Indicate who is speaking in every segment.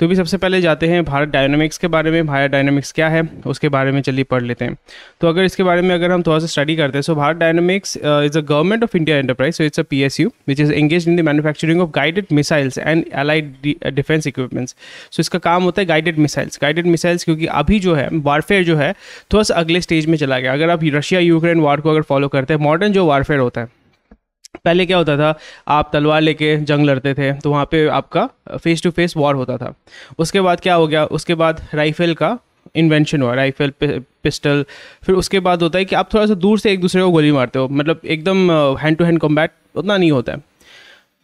Speaker 1: तो भी सबसे पहले जाते हैं भारत डायनामिक्स के बारे में भारत डायनामिक्स क्या है उसके बारे में चलिए पढ़ लेते हैं तो अगर इसके बारे में अगर हम थोड़ा सा स्टडी करते हैं so Bharat dynamics is a government of India enterprise so it's a P S U which is engage in the manufacturing of guided missiles and allied defence equipments so इसका काम होता है गाइडेड मिसाइल्स गाइडेड मिसाइल्स क्योंकि अभी जो है warfare जो है थोड़ा सा अगले स्टेज में चला गया अगर आप रशिया यूक्रेन वार को अगर फॉलो करते हैं मॉडर्न जो वारफेयर होता है पहले क्या होता था आप तलवार लेके जंग लड़ते थे तो वहाँ पे आपका फेस टू फेस वॉर होता था उसके बाद क्या हो गया उसके बाद राइफल का इन्वेंशन हुआ राइफल पिस्टल फिर उसके बाद होता है कि आप थोड़ा सा दूर से एक दूसरे को गोली मारते हो मतलब एकदम हैंड टू हैंड कॉम्बैट उतना नहीं होता है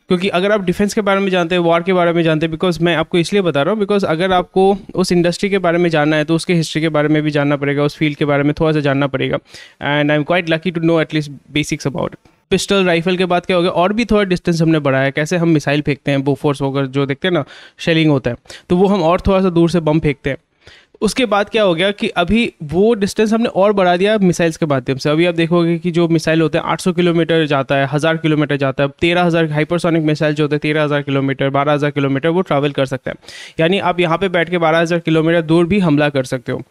Speaker 1: क्योंकि अगर आप डिफेंस के बारे में जानते हैं वॉर के बारे में जानते हैं बिकॉज मैं आपको इसलिए बता रहा हूँ बिकॉज अगर आपको उस इंडस्ट्री के बारे में जानना है तो उसके हिस्ट्री के बारे में भी जानना पड़ेगा उस फील्ड के बारे में थोड़ा सा जानना पड़ेगा and I am quite lucky to know at least basics about it pistol rifle के बाद क्या हो गया और भी थोड़ा डिस्टेंस हमने बढ़ाया कैसे हम मिसाइल फेंकते हैं बोफोर्स वगैरह जो देखते हैं ना शेलिंग होता है तो वो हम और थोड़ा सा दूर से बम फेंकते हैं उसके बाद क्या हो गया कि अभी वो डिस्टेंस हमने और बढ़ा दिया मिसाइल्स के माध्यम से अभी आप देखोगे कि जो मिसाइल होते हैं 800 किलोमीटर जाता है हज़ार किलोमीटर जाता है तेरह हज़ार हाइपरसोनिक मिसाइल जो होते हैं तेरह हज़ार किलोमीटर बारह हज़ार किलोमीटर वो ट्रैवल कर सकते हैं यानी आप यहाँ पे बैठ के बारह हज़ार किलोमीटर दूर भी हमला कर सकते हो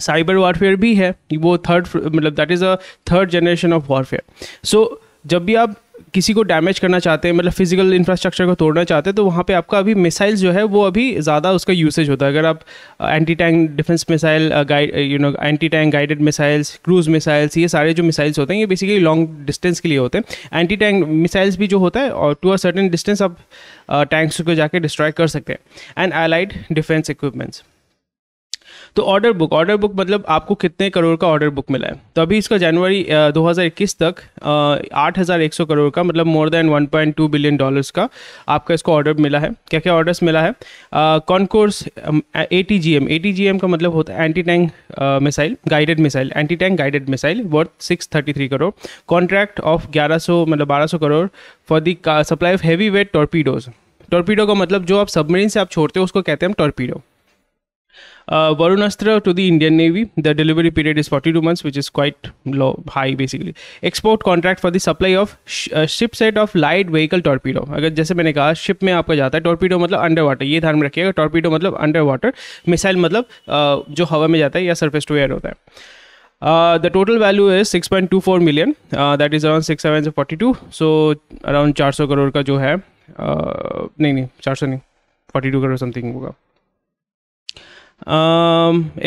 Speaker 1: साइबर वारफेयर भी है वो थर्ड मतलब that is a third generation of warfare so जब भी आप किसी को डैमेज करना चाहते हैं मतलब फिजिकल इंफ्रास्ट्रक्चर को तोड़ना चाहते हैं तो वहाँ पे आपका अभी मिसाइल्स जो है वो अभी ज़्यादा उसका यूसेज होता है अगर आप anti tank defence missile guide you know anti tank guided missiles cruise missiles ये सारे जो मिसाइल्स होते हैं ये बेसिकली लॉन्ग डिस्टेंस के लिए होते हैं एंटी टैंक मिसाइल्स भी जो होता है और टू अ सर्टन डिस्टेंस आप टैंक्स uh, को जाकर डिस्ट्रॉय कर सकते हैं एंड अलाइड डिफेंस इक्विपमेंट्स तो ऑर्डर बुक ऑर्डर बुक मतलब आपको कितने करोड़ का ऑर्डर बुक मिला है तो अभी इसका जनवरी 2021 तक 8,100 करोड़ का मतलब मोर देन 1.2 बिलियन डॉलर्स का आपका इसको ऑर्डर मिला है क्या क्या ऑर्डर्स मिला है Konkurs A T G M A T G M का मतलब होता है anti tank missile guided missile anti tank guided missile worth three crore contract of सौ मतलब सौ crore for the supply of heavy weight torpedoes torpedo का मतलब जो आप सबमरीन से आप छोड़ते हो उसको कहते हैं हम torpedo Uh, Varun Astra to the Indian Navy. The delivery period is 42 months, which is quite low, high basically. Export contract for the supply of sh- uh, ship set of light vehicle torpedo. अगर जैसे मैंने कहा ship में आपका जाता है torpedo मतलब underwater. Water ये ध्यान में रखिएगा torpedo मतलब underwater. Missile मिसाइल मतलब uh, जो हवा में जाता है या surface to air होता है the total value is 6.24 million that is around six seven forty two so around 400 crore का जो है uh, नहीं नहीं 400 नहीं 42 करोड़ समथिंग होगा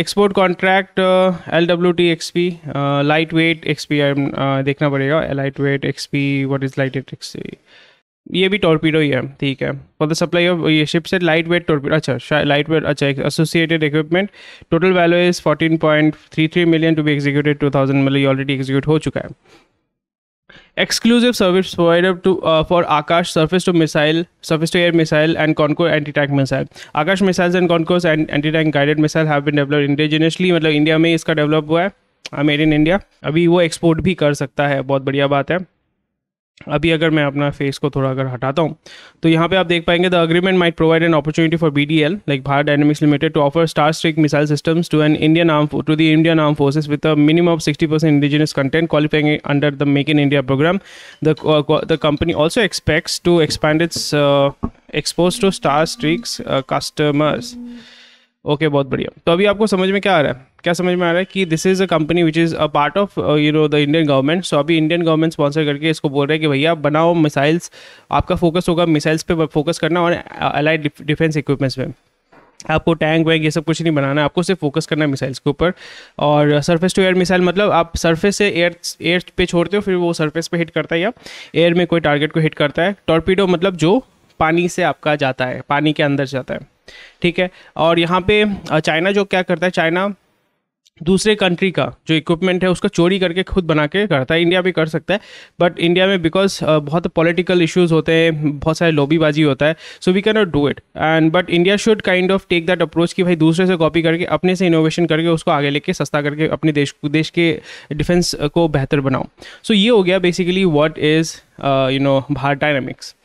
Speaker 1: export contract L W T X P light weight X P देखना पड़ेगा light weight X P what is light weight X P ये भी टॉर्पीडो ही है ठीक है फॉर द सप्लाई ऑफ ये शिप से लाइट वेट टॉर्पीडो अच्छा लाइट वेट अच्छा associated equipment total value is fourteen point three three million to be executed two thousand million already execute हो चुका है Exclusive service provided to uh, for Akash surface to missile, surface to air missile, and Concor anti tank missile. Akash missiles and Concor's anti tank guided missile have been developed indigenously मतलब India में इसका develop हुआ है made in India अभी वो export भी कर सकता है बहुत बढ़िया बात है अभी अगर मैं अपना फेस को थोड़ा अगर हटाता हूँ तो यहाँ पे आप देख पाएंगे the agreement might provide an opportunity for B D L like Bharat dynamics limited to offer StarStreak missile systems to an Indian arm to the Indian arm forces with a minimum of sixty percent indigenous content qualifying under the make in India program the company also expects to expand its expose to StarStreak's customers okay okay, बहुत बढ़िया तो अभी आपको समझ में क्या आ रहा है क्या समझ में आ रहा है कि this is a company which is a part of you know the Indian government so अभी इंडियन गवर्नमेंट स्पॉन्सर करके इसको बोल रहे हैं कि भैया बनाओ मिसाइल्स आपका फोकस होगा मिसाइल्स पे फोकस करना और अलाइड डिफेंस इक्विपमेंट्स पे आपको टैंक वैंक ये सब कुछ नहीं बनाना है आपको सिर्फ फोकस करना है मिसाइल्स के ऊपर और सरफेस टू एयर मिसाइल मतलब आप सरफेस से एयर एयर पे छोड़ते हो फिर वो सरफेस पे हिट करता है या एयर में कोई टारगेट को हिट करता है टॉर्पीडो मतलब जो पानी से आपका जाता है पानी के अंदर जाता है ठीक है और यहाँ पे चाइना जो क्या करता है चाइना दूसरे कंट्री का जो इक्विपमेंट है उसका चोरी करके खुद बना के करता है इंडिया भी कर सकता है बट इंडिया में बिकॉज बहुत पॉलिटिकल इश्यूज होते हैं बहुत सारे लॉबीबाजी होता है so we can not do it and but India should kind of take that approach कि भाई दूसरे से कॉपी करके अपने से इनोवेशन करके उसको आगे लेके सस्ता करके अपने देश देश के डिफेंस को बेहतर बनाओ सो so, ये हो गया basically what is you know Bharat dynamics